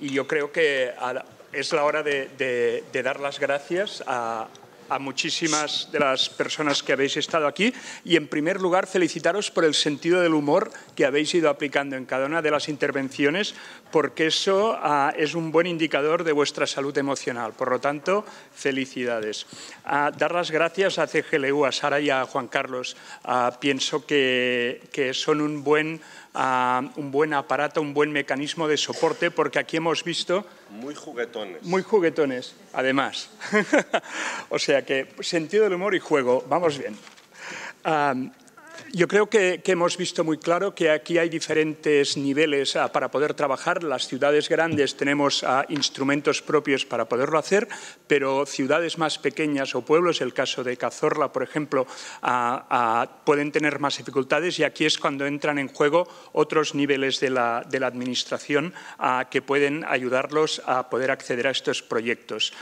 y yo creo que es la hora de, de dar las gracias a, a muchísimas de las personas que habéis estado aquí y, en primer lugar, felicitaros por el sentido del humor que habéis ido aplicando en cada una de las intervenciones, porque eso ah, es un buen indicador de vuestra salud emocional. Por lo tanto, felicidades. Ah, dar las gracias a CGLU, a Sara y a Juan Carlos. Ah, pienso que, son un buen... un buen aparato, un buen mecanismo de soporte, porque aquí hemos visto... Muy juguetones. Muy juguetones, además. o sea, que sentido del humor y juego, vamos bien. Yo creo que, hemos visto muy claro que aquí hay diferentes niveles ah, para poder trabajar. Las ciudades grandes tenemos ah, instrumentos propios para poderlo hacer, pero ciudades más pequeñas o pueblos, el caso de Cazorla, por ejemplo, ah, pueden tener más dificultades y aquí es cuando entran en juego otros niveles de la, Administración que pueden ayudarlos a poder acceder a estos proyectos.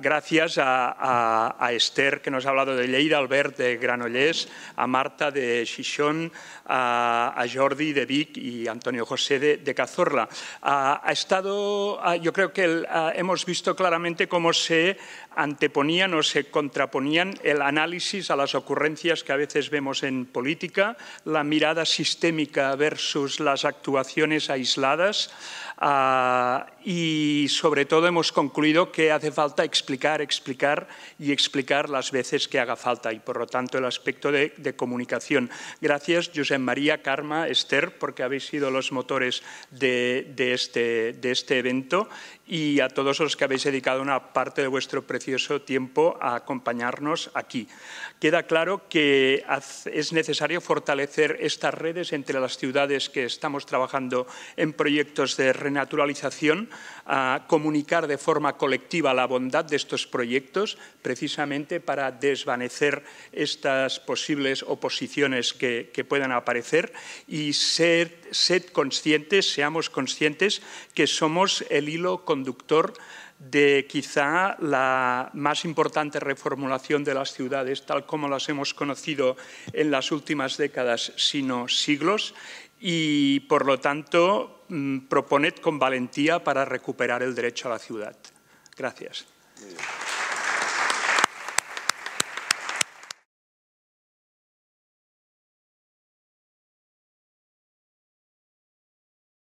gracias a, Esther, que nos ha hablado de Lleida, Albert de Granollers, a Marta de de a, Jordi de Vic y Antonio José de, Cazorla. Ha, estado, yo creo que hemos visto claramente cómo se anteponían o se contraponían el análisis a las ocurrencias que a veces vemos en política, la mirada sistémica versus las actuaciones aisladas ah, y sobre todo hemos concluido que hace falta explicar, explicar y explicar las veces que haga falta y por lo tanto el aspecto de comunicación Gracias, José María, Karma, Esther, porque habéis sido los motores de, de, este, de este evento y a todos los que habéis dedicado una parte de vuestro precioso tiempo a acompañarnos aquí. Queda claro que es necesario fortalecer estas redes entre las ciudades que estamos trabajando en proyectos de renaturalización, a comunicar de forma colectiva la bondad de estos proyectos, precisamente para desvanecer estas posibles oposiciones que, puedan aparecer y ser sed conscientes, seamos conscientes que somos el hilo conductor de quizá la más importante reformulación de las ciudades, tal como las hemos conocido en las últimas décadas, sino siglos, y por lo tanto mm, proponed con valentía para recuperar el derecho a la ciudad. Gracias.